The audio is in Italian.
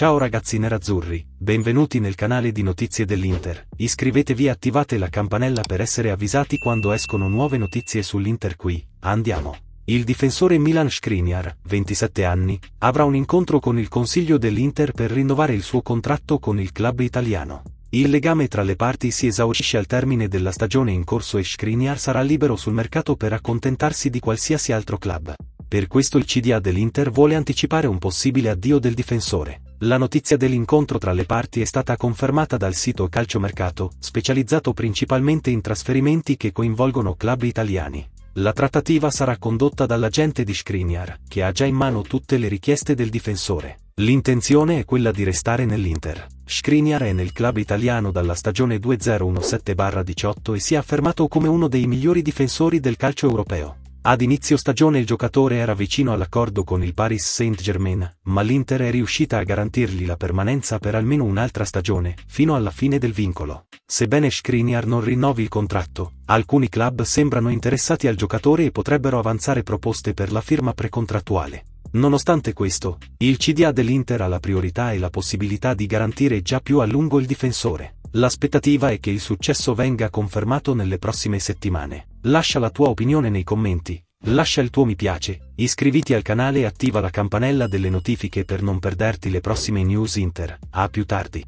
Ciao ragazzi nerazzurri, benvenuti nel canale di notizie dell'Inter, iscrivetevi e attivate la campanella per essere avvisati quando escono nuove notizie sull'Inter qui, andiamo! Il difensore Milan Skriniar, 27 anni, avrà un incontro con il consiglio dell'Inter per rinnovare il suo contratto con il club italiano. Il legame tra le parti si esaurisce al termine della stagione in corso e Skriniar sarà libero sul mercato per accontentarsi di qualsiasi altro club. Per questo il CDA dell'Inter vuole anticipare un possibile addio del difensore. La notizia dell'incontro tra le parti è stata confermata dal sito Calciomercato, specializzato principalmente in trasferimenti che coinvolgono club italiani. La trattativa sarà condotta dall'agente di Skriniar, che ha già in mano tutte le richieste del difensore. L'intenzione è quella di restare nell'Inter. Skriniar è nel club italiano dalla stagione 2017-18 e si è affermato come uno dei migliori difensori del calcio europeo. Ad inizio stagione il giocatore era vicino all'accordo con il Paris Saint-Germain, ma l'Inter è riuscita a garantirgli la permanenza per almeno un'altra stagione, fino alla fine del vincolo. Sebbene Skriniar non rinnovi il contratto, alcuni club sembrano interessati al giocatore e potrebbero avanzare proposte per la firma precontrattuale. Nonostante questo, il CDA dell'Inter ha la priorità e la possibilità di garantire già più a lungo il difensore. L'aspettativa è che il successo venga confermato nelle prossime settimane. Lascia la tua opinione nei commenti, lascia il tuo mi piace, iscriviti al canale e attiva la campanella delle notifiche per non perderti le prossime news inter. A più tardi.